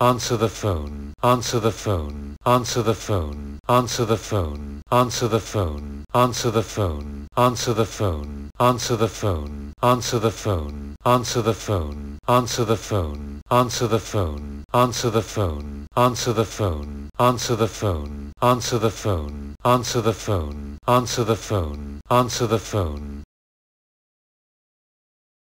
Answer the phone. Answer the phone. Answer the phone. Answer the phone. Answer the phone. Answer the phone. Answer the phone. Answer the phone. Answer the phone. Answer the phone. Answer the phone. Answer the phone. Answer the phone. Answer the phone. Answer the phone. Answer the phone. Answer the phone. Answer the phone. Answer the phone.